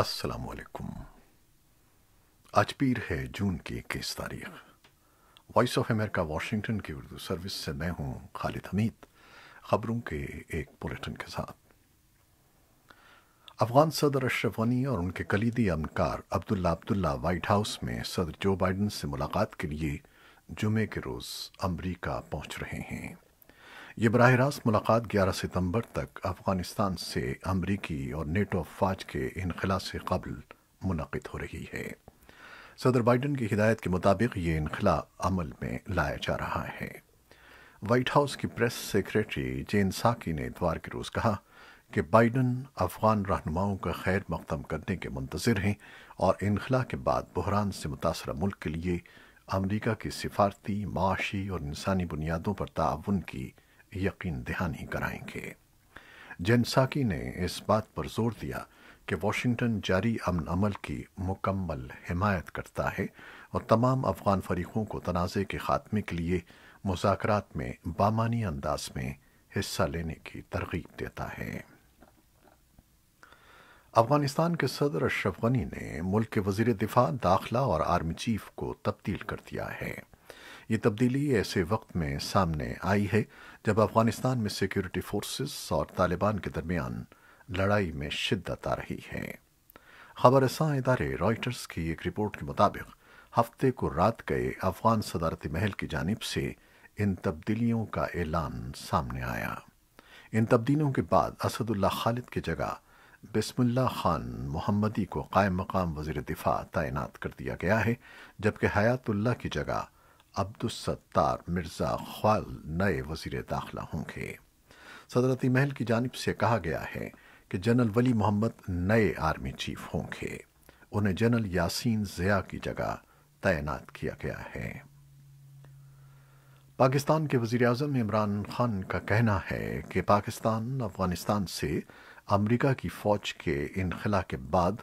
السلام علیکم آج پیر ہے جون کی اکیس تاریخ وائس آف امریکہ واشنگٹن کی اردو سروس سے میں ہوں خالد حمید خبروں کے ایک بلٹن کے ساتھ افغان صدر اشرف غنی اور ان کے کلیدی امکار عبداللہ عبداللہ وائٹ ہاؤس میں صدر جو بائیڈن سے ملاقات کے لیے جمعے کے روز امریکہ پہنچ رہے ہیں یہ براہ راست ملاقات گیارہ ستمبر تک افغانستان سے امریکی اور نیٹو افواج کے انخلا سے قبل منعقد ہو رہی ہے صدر بائیڈن کی ہدایت کے مطابق یہ انخلا عمل میں لایا جا رہا ہے وائٹ ہاؤس کی پریس سیکرٹری جین ساکی نے اتوار کے روز کہا کہ بائیڈن افغان رہنماؤں کا خیر مقدم کرنے کے منتظر ہیں اور انخلا کے بعد بحران سے متاثرہ ملک کے لیے امریکہ کی سفارتی معاشی اور انسانی بنیادوں پر تعاون کی یقین دہانی کرائیں گے جن ساکی نے اس بات پر زور دیا کہ واشنگٹن جاری امن عمل کی مکمل حمایت کرتا ہے اور تمام افغان فریقوں کو تنازع کے خاتمے کے لیے مذاکرات میں بامانی انداز میں حصہ لینے کی ترغیب دیتا ہے افغانستان کے صدر اشرف غنی نے ملک کے وزیر دفاع داخلہ اور آرمی چیف کو تبدیل کر دیا ہے یہ تبدیلی ایسے وقت میں سامنے آئی ہے جب افغانستان میں سیکیورٹی فورسز اور طالبان کے درمیان لڑائی میں شدت آ رہی ہے خبر رساں ادارے رائٹرز کی ایک رپورٹ کے مطابق ہفتے کو رات گئے افغان صدارتی محل کی جانب سے ان تبدیلیوں کا اعلان سامنے آیا ان تبدیلیوں کے بعد اسد اللہ خالد کی جگہ بسم اللہ خان محمدی کو قائم مقام وزیر دفاع تعینات کر دیا گیا ہے جبکہ حیات اللہ کی جگہ عبدالستار مرزا خوال نئے وزیر داخلہ ہوں گے صدرتی محل کی جانب سے کہا گیا ہے کہ جنرل ولی محمد نئے آرمی چیف ہوں گے انہیں جنرل یاسین ضیاء کی جگہ تعینات کیا گیا ہے پاکستان کے وزیراعظم عمران خان کا کہنا ہے کہ پاکستان افغانستان سے امریکہ کی فوج کے انخلا کے بعد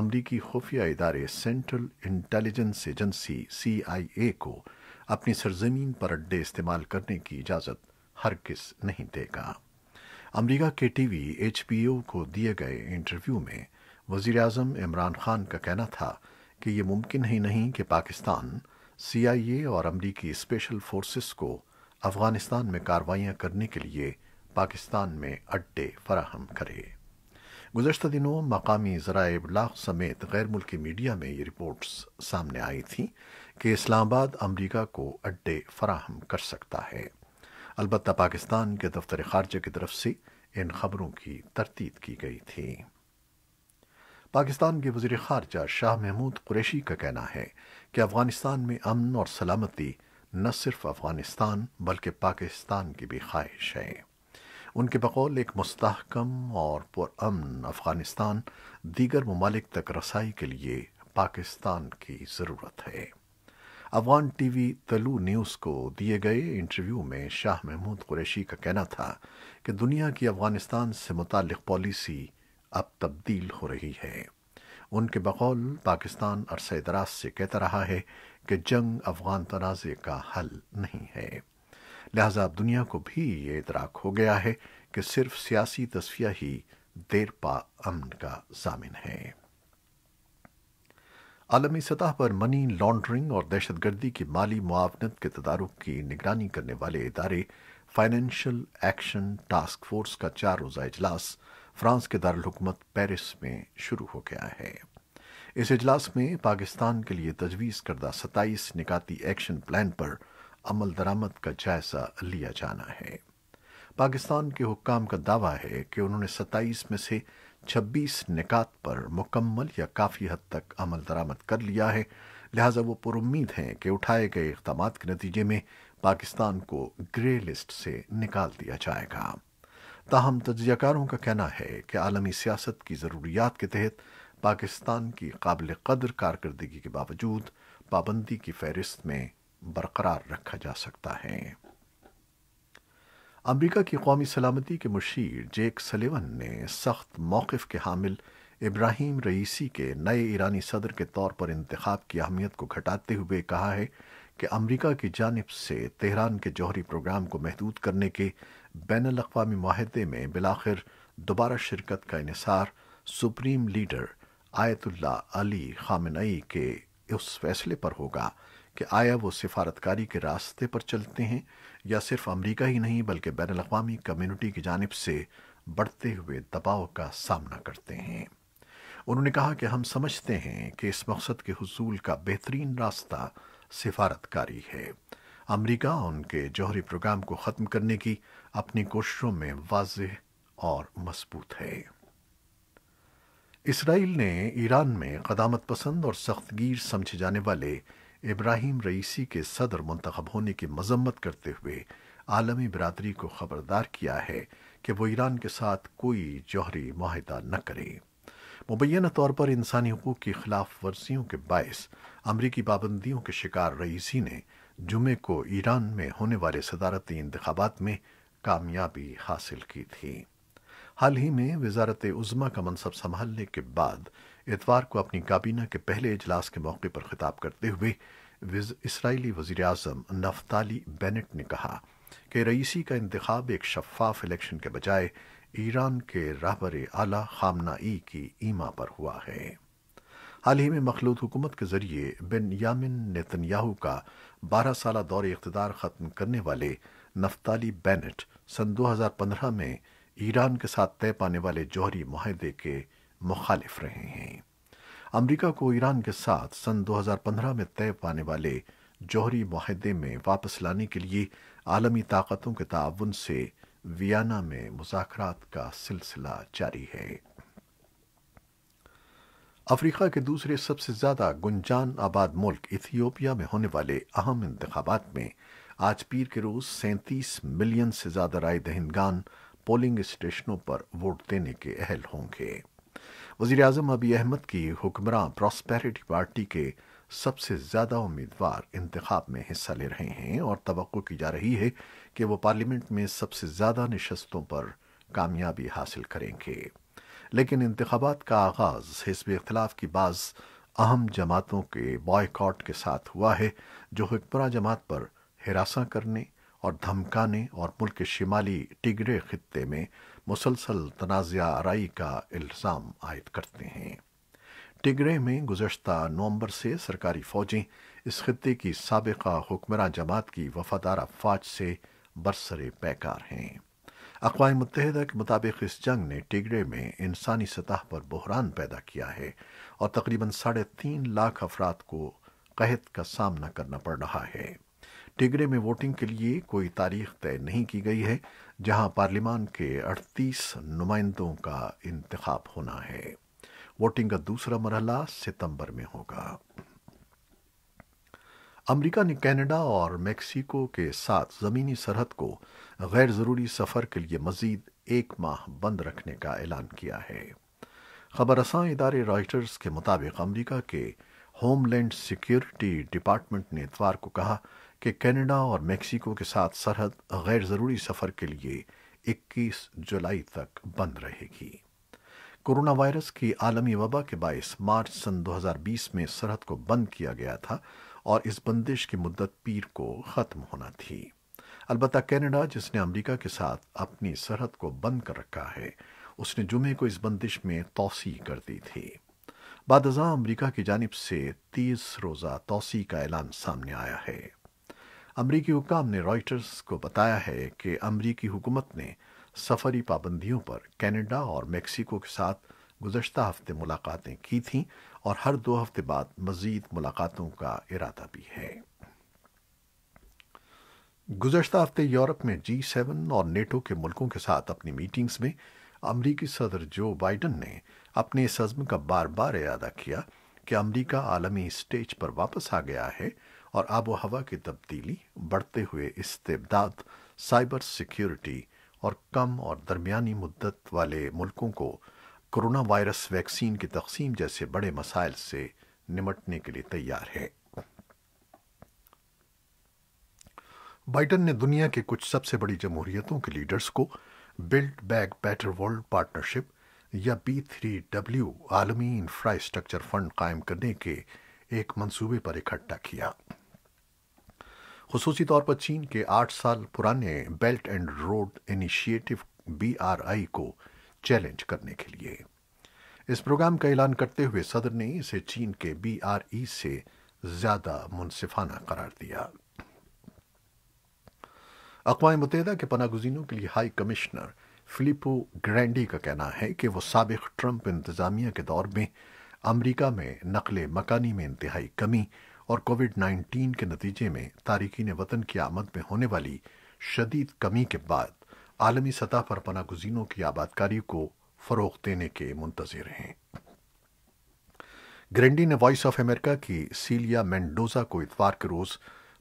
امریکی خفیہ ادارے Central Intelligence Agency C I A کو اپنی سرزمین پر اڈے استعمال کرنے کی اجازت ہر کس نہیں دے گا امریکہ کے ٹی وی ایچ پی او کو دیے گئے انٹرویو میں وزیر اعظم عمران خان کا کہنا تھا کہ یہ ممکن ہی نہیں کہ پاکستان سی آئی اے اور امریکی اسپیشل فورسز کو افغانستان میں کاروائیاں کرنے کے لیے پاکستان میں اڈے فراہم کرے گزشتہ دنوں مقامی ذرائع ابلاغ سمیت غیر ملکی میڈیا میں یہ رپورٹس سامنے آئی تھیں کہ اسلام آباد امریکہ کو اڈے فراہم کر سکتا ہے البتہ پاکستان کے دفتر خارجہ کی طرف سے ان خبروں کی ترتیب کی گئی تھی پاکستان کے وزیر خارجہ شاہ محمود قریشی کا کہنا ہے کہ افغانستان میں امن اور سلامتی نہ صرف افغانستان بلکہ پاکستان کی بھی خواہش ہے ان کے بقول ایک مستحکم اور پرامن افغانستان دیگر ممالک تک رسائی کے لیے پاکستان کی ضرورت ہے افغان ٹی وی تلو نیوز کو دیے گئے انٹرویو میں شاہ محمود قریشی کا کہنا تھا کہ دنیا کی افغانستان سے متعلق پالیسی اب تبدیل ہو رہی ہے ان کے بقول پاکستان عرصہ دراز سے کہتا رہا ہے کہ جنگ افغان تنازع کا حل نہیں ہے لہذا دنیا کو بھی یہ ادراک ہو گیا ہے کہ صرف سیاسی تصفیہ ہی دیر پا امن کا ضامن ہے عالمی سطح پر منی لانڈرنگ اور دہشت گردی کی مالی معاونت کے تدارک کی نگرانی کرنے والے ادارے فائنینشل ایکشن ٹاسک فورس کا چار روزہ اجلاس فرانس کے دارالحکومت پیرس میں شروع ہو گیا ہے اس اجلاس میں پاکستان کے لیے تجویز کردہ ستائیس نکاتی ایکشن پلان پر عمل درآمد کا جائزہ لیا جانا ہے پاکستان کے حکام کا دعویٰ ہے کہ انہوں نے ستائیس میں سے چھبیس نکات پر مکمل یا کافی حد تک عمل درآمد کر لیا ہے لہٰذا وہ پر امید ہیں کہ اٹھائے گئے اقدامات کے نتیجے میں پاکستان کو گرے لسٹ سے نکال دیا جائے گا تاہم تجزیہ کاروں کا کہنا ہے کہ عالمی سیاست کی ضروریات کے تحت پاکستان کی قابل قدر کارکردگی کے باوجود پابندی کی فہرست میں برقرار رکھا جا سکتا ہے امریکہ کی قومی سلامتی کے مشیر جیک سلیون نے سخت موقف کے حامل ابراہیم رئیسی کے نئے ایرانی صدر کے طور پر انتخاب کی اہمیت کو گھٹاتے ہوئے کہا ہے کہ امریکہ کی جانب سے تہران کے جوہری پروگرام کو محدود کرنے کے بین الاقوامی معاہدے میں بلاخر دوبارہ شرکت کا انحصار سپریم لیڈر آیت اللہ علی خامنئی کے اس فیصلے پر ہوگا کہ آیا وہ سفارتکاری کے راستے پر چلتے ہیں یا صرف امریکہ ہی نہیں بلکہ بین الاقوامی کمیونٹی کی جانب سے بڑھتے ہوئے دباؤ کا سامنا کرتے ہیں انہوں نے کہا کہ ہم سمجھتے ہیں کہ اس مقصد کے حصول کا بہترین راستہ سفارتکاری ہے امریکہ ان کے جوہری پروگرام کو ختم کرنے کی اپنی کوششوں میں واضح اور مضبوط ہے اسرائیل نے ایران میں قدامت پسند اور سخت گیر سمجھے جانے والے ابراہیم رئیسی کے صدر منتخب ہونے کی مذمت کرتے ہوئے عالمی برادری کو خبردار کیا ہے کہ وہ ایران کے ساتھ کوئی جوہری معاہدہ نہ کرے مبینہ طور پر انسانی حقوق کی خلاف ورزیوں کے باعث امریکی پابندیوں کے شکار رئیسی نے جمعے کو ایران میں ہونے والے صدارتی انتخابات میں کامیابی حاصل کی تھی حال ہی میں وزارت عظمہ کا منصب سنبھالنے کے بعد اتوار کو اپنی کابینہ کے پہلے اجلاس کے موقع پر خطاب کرتے ہوئے اسرائیلی وزیر اعظم نفتالی بینٹ نے کہا کہ رئیسی کا انتخاب ایک شفاف الیکشن کے بجائے ایران کے رہبر اعلی خامنا ای کی ایما پر ہوا ہے حال ہی میں مخلوط حکومت کے ذریعے بن یامن نیتنیاہو کا بارہ سالہ دور اقتدار ختم کرنے والے نفتالی بینٹ سن دو ہزار پندرہ میں ایران کے ساتھ طے پانے والے جوہری معاہدے کے مخالف رہے ہیں امریکہ کو ایران کے ساتھ سن دو ہزار پندرہ میں طے پانے والے جوہری معاہدے میں واپس لانے کے لیے عالمی طاقتوں کے تعاون سے ویانا میں مذاکرات کا سلسلہ جاری ہے افریقہ کے دوسرے سب سے زیادہ گنجان آباد ملک ایتھیوپیا میں ہونے والے اہم انتخابات میں آج پیر کے روز سینتیس ملین سے زیادہ رائے دہندگان پولنگ اسٹیشنوں پر ووٹ دینے کے اہل ہوں گے وزیر اعظم ابی احمد کی حکمراں پراسپیرٹی پارٹی کے سب سے زیادہ امیدوار انتخاب میں حصہ لے رہے ہیں اور توقع کی جا رہی ہے کہ وہ پارلیمنٹ میں سب سے زیادہ نشستوں پر کامیابی حاصل کریں گے لیکن انتخابات کا آغاز حزب اختلاف کی بعض اہم جماعتوں کے بائیکاٹ کے ساتھ ہوا ہے جو حکمراں جماعت پر ہراساں کرنے اور دھمکانے اور ملک کے شمالی ٹگرے خطے میں مسلسل تنازع آرائی کا الزام عائد کرتے ہیں ٹگرے میں گزشتہ نومبر سے سرکاری فوجیں اس خطے کی سابقہ حکمراں جماعت کی وفادار افواج سے برسرے پیکار ہیں اقوام متحدہ کے مطابق اس جنگ نے ٹگرے میں انسانی سطح پر بحران پیدا کیا ہے اور تقریباً ساڑھے تین لاکھ افراد کو قحط کا سامنا کرنا پڑ رہا ہے ٹگرے میں ووٹنگ کے لیے کوئی تاریخ طے نہیں کی گئی ہے جہاں پارلیمان کے اڑتیس نمائندوں کا انتخاب ہونا ہے ووٹنگ کا دوسرا مرحلہ ستمبر میں ہوگا امریکہ نے کینیڈا اور میکسیکو کے ساتھ زمینی سرحد کو غیر ضروری سفر کے لیے مزید ایک ماہ بند رکھنے کا اعلان کیا ہے خبر رساں ادارے رائٹرز کے مطابق امریکہ کے ہوم لینڈ سیکیورٹی ڈپارٹمنٹ نے اتوار کو کہا کہ کینیڈا اور میکسیکو کے ساتھ سرحد غیر ضروری سفر کے لیے اکیس جولائی تک بند رہے گی کورونا وائرس کی عالمی وبا کے باعث مارچ سن دو ہزار بیس میں سرحد کو بند کیا گیا تھا اور اس بندش کی مدت پیر کو ختم ہونا تھی البتہ کینیڈا جس نے امریکہ کے ساتھ اپنی سرحد کو بند کر رکھا ہے اس نے جمعے کو اس بندش میں توسیع کر دی تھی بعد ازاں امریکہ کی جانب سے تیس روزہ توسیع کا اعلان سامنے آیا ہے امریکی حکام نے رائٹرز کو بتایا ہے کہ امریکی حکومت نے سفری پابندیوں پر کینیڈا اور میکسیکو کے ساتھ گزشتہ ہفتے ملاقاتیں کی تھیں اور ہر دو ہفتے بعد مزید ملاقاتوں کا ارادہ بھی ہے گزشتہ ہفتے یورپ میں جی سیون اور نیٹو کے ملکوں کے ساتھ اپنی میٹنگز میں امریکی صدر جو بائیڈن نے اپنے اس عزم کا بار بار ارادہ کیا کہ امریکہ عالمی اسٹیج پر واپس آ گیا ہے اور آب و ہوا کی تبدیلی بڑھتے ہوئے استبداد سائبر سیکیورٹی اور کم اور درمیانی مدت والے ملکوں کو کرونا وائرس ویکسین کی تقسیم جیسے بڑے مسائل سے نمٹنے کے لیے تیار ہے بائیڈن نے دنیا کے کچھ سب سے بڑی جمہوریتوں کے لیڈرز کو Build Back Better World Partnership یا بی تھری ڈبلو عالمی انفراسٹرکچر فنڈ قائم کرنے کے ایک منصوبے پر اکٹھا کیا خصوصی طور پر چین کے آٹھ سال پرانے Belt and Road Initiative B R I کو چیلنج کرنے کے لیے اس پروگرام کا اعلان کرتے ہوئے صدر نے اسے چین کے بی آر ای سے زیادہ منصفانہ قرار دیا اقوام متحدہ کے پناہ گزینوں کے لیے ہائی کمشنر فلپو گرینڈی کا کہنا ہے کہ وہ سابق ٹرمپ انتظامیہ کے دور میں امریکہ میں نقل مکانی میں انتہائی کمی اور کووڈ نائنٹین کے نتیجے میں تاریخین وطن کی آمد میں ہونے والی شدید کمی کے بعد عالمی سطح پر پناہ گزینوں کی آباد کاری کو فروغ دینے کے منتظر ہیں گرینڈی نے وائس آف امریکہ کی سیلیا مینڈوزا کو اتوار کے روز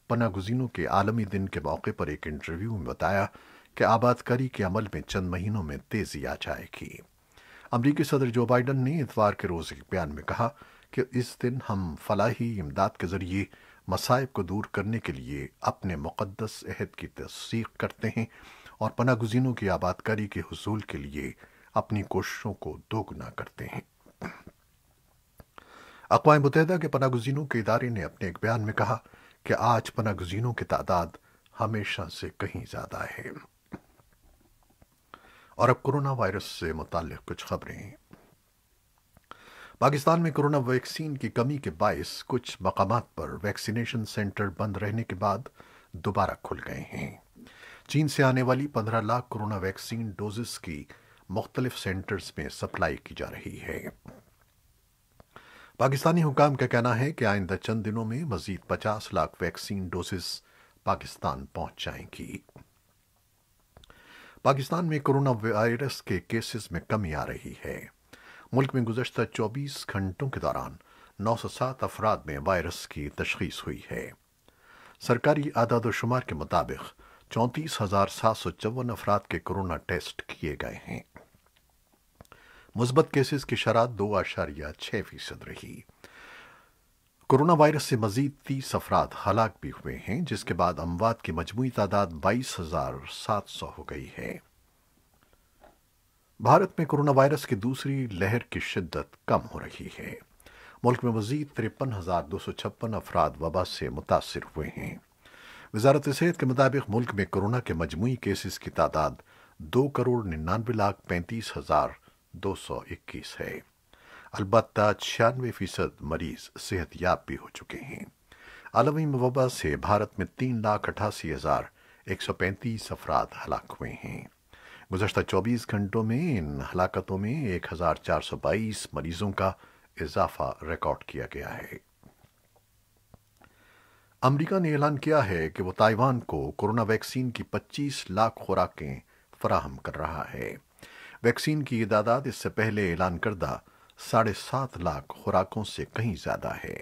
پناہ گزینوں کے عالمی دن کے موقع پر ایک انٹرویو میں بتایا کہ آباد کاری کے عمل میں چند مہینوں میں تیزی آ جائے گی امریکی صدر جو بائیڈن نے اتوار کے روز ایک بیان میں کہا کہ اس دن ہم فلاحی امداد کے ذریعے مصائب کو دور کرنے کے لیے اپنے مقدس عہد کی تصدیق کرتے ہیں اور پناہ گزینوں کی آباد کاری کے حصول کے لیے اپنی کوششوں کو دوگنا کرتے ہیں اقوام متحدہ کے پناہ گزینوں کے ادارے نے اپنے ایک بیان میں کہا کہ آج پناہ گزینوں کی تعداد ہمیشہ سے کہیں زیادہ ہے اور اب کرونا وائرس سے متعلق کچھ خبریں پاکستان میں کرونا ویکسین کی کمی کے باعث کچھ مقامات پر ویکسینیشن سینٹر بند رہنے کے بعد دوبارہ کھل گئے ہیں چین سے آنے والی پندرہ لاکھ کرونا ویکسین ڈوزز کی مختلف سینٹرز میں سپلائی کی جا رہی ہے پاکستانی حکام کا کہنا ہے کہ آئندہ چند دنوں میں مزید پچاس لاکھ ویکسین ڈوزز پاکستان پہنچ جائیں گی پاکستان میں کرونا وائرس کے کیسز میں کمی آ رہی ہے ملک میں گزشتہ چوبیس گھنٹوں کے دوران نو سو سات افراد میں وائرس کی تشخیص ہوئی ہے سرکاری اعداد و شمار کے مطابق چونتیس ہزار سات سو چون افراد کے کرونا ٹیسٹ کیے گئے ہیں مثبت کیسز کی شرح دو اشاریہ کرونا وائرس سے مزید تیس افراد ہلاک بھی ہوئے ہیں جس کے بعد اموات کی مجموعی تعداد بائیس ہزار سات سو ہو گئی ہے بھارت میں کرونا وائرس کی دوسری لہر کی شدت کم ہو رہی ہے ملک میں مزید ترپن ہزار دو سو چھپن افراد وبا سے متاثر ہوئے ہیں وزارت صحت کے مطابق ملک میں کرونا کے مجموعی کیسز کی تعداد دو کروڑ ننانوے لاکھ پینتیس ہزار دو سو اکیس ہے البتہ چھیانوے فیصد مریض صحت یاب بھی ہو چکے ہیں عالمی وبا سے بھارت میں تین لاکھ اٹھاسی ہزار ایک سو پینتیس افراد ہلاک ہوئے ہیں گزشتہ چوبیس گھنٹوں میں ان ہلاکتوں میں ایک ہزار چار سو بائیس مریضوں کا اضافہ ریکارڈ کیا گیا ہے امریکہ نے اعلان کیا ہے کہ وہ تائیوان کو کورونا ویکسین کی پچیس لاکھ خوراکیں فراہم کر رہا ہے ویکسین کی تعداد اس سے پہلے اعلان کردہ ساڑھے سات لاکھ خوراکوں سے کہیں زیادہ ہے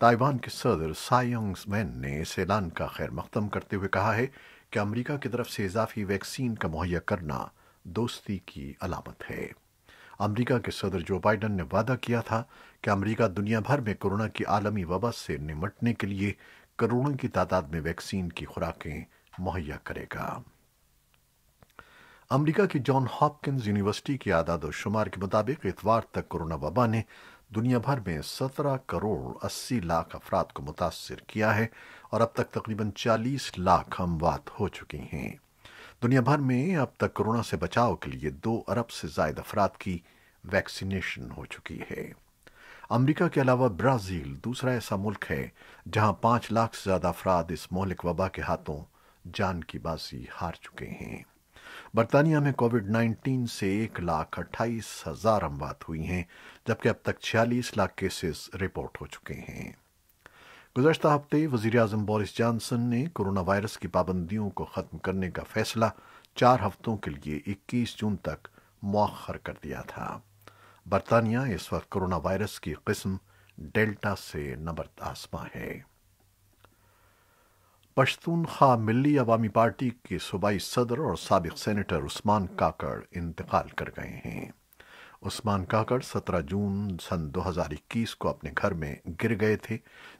تائیوان کے صدر سا مین نے اس اعلان کا خیر مقدم کرتے ہوئے کہا ہے کہ امریکہ کی طرف سے اضافی ویکسین کا مہیا کرنا دوستی کی علامت ہے امریکہ کے صدر جو بائیڈن نے وعدہ کیا تھا کہ امریکہ دنیا بھر میں کرونا کی عالمی وبا سے نمٹنے کے لیے کروڑوں کی تعداد میں ویکسین کی خوراکیں مہیا کرے گا امریکہ کی جان ہاپکنز یونیورسٹی کے اعداد و شمار کے مطابق اتوار تک کرونا وبا نے دنیا بھر میں سترہ کروڑ اسی لاکھ افراد کو متاثر کیا ہے اور اب تک تقریباً چالیس لاکھ اموات ہو چکی ہیں دنیا بھر میں اب تک کرونا سے بچاؤ کے لیے دو ارب سے زائد افراد کی ویکسینیشن ہو چکی ہے امریکہ کے علاوہ برازیل دوسرا ایسا ملک ہے جہاں پانچ لاکھ سے زیادہ افراد اس مولک وبا کے ہاتھوں جان کی بازی ہار چکے ہیں برطانیہ میں کووڈ نائنٹین سے ایک لاکھ اٹھائیس ہزار اموات ہوئی ہیں جبکہ اب تک چھیالیس لاکھ کیسز رپورٹ ہو چکے ہیں گزشتہ ہفتے وزیر اعظم بورس جانسن نے کرونا وائرس کی پابندیوں کو ختم کرنے کا فیصلہ چار ہفتوں کے لیے اکیس جون تک مؤخر کر دیا تھا برطانیہ اس وقت کرونا وائرس کی قسم ڈیلٹا سے نبرد آسماں ہے پشتونخوا ملی عوامی پارٹی کے صوبائی صدر اور سابق سینیٹر عثمان کاکڑ انتقال کر گئے ہیں عثمان کاکڑ سترہ جون سن دو ہزار اکیس کو اپنے گھر میں گر گئے تھے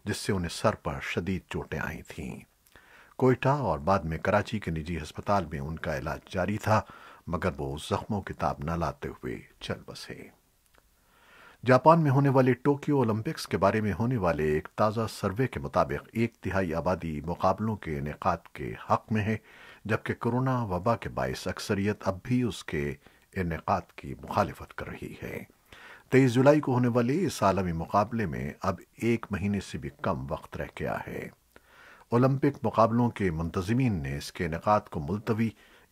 جس سے انہیں سر پر شدید چوٹیں آئی تھیں کوئٹہ اور بعد میں کراچی کے نجی ہسپتال میں ان کا علاج جاری تھا مگر وہ زخموں کی تاب نہ لاتے ہوئے چل بسے جاپان میں ہونے والے ٹوکیو اولمپکس کے بارے میں ہونے والے ایک تازہ سروے کے مطابق ایک تہائی آبادی مقابلوں کے انعقاد کے حق میں ہے جبکہ کرونا وبا کے باعث اکثریت اب بھی اس کے انعقاد کی مخالفت کر رہی ہے تیئیس جولائی کو ہونے والے اس عالمی مقابلے میں اب ایک مہینے سے بھی کم وقت رہ گیا ہے اولمپک مقابلوں کے منتظمین نے اس کے انعقاد کو ملتوی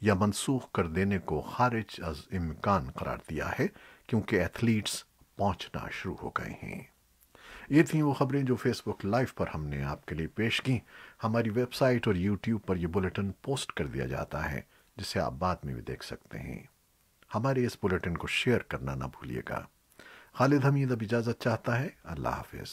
یا منسوخ کر دینے کو خارج از امکان قرار دیا ہے کیونکہ ایتھلیٹس پہنچنا شروع ہو گئے ہیں یہ تھیں وہ خبریں جو فیس بک لائیو پر ہم نے آپ کے لیے پیش کی ہماری ویب سائٹ اور یوٹیوب پر یہ بلٹن پوسٹ کر دیا جاتا ہے جسے آپ بعد میں بھی دیکھ سکتے ہیں ہمارے اس بلٹن کو شیئر کرنا نہ بھولیے گا خالد حمید اب اجازت چاہتا ہے اللہ حافظ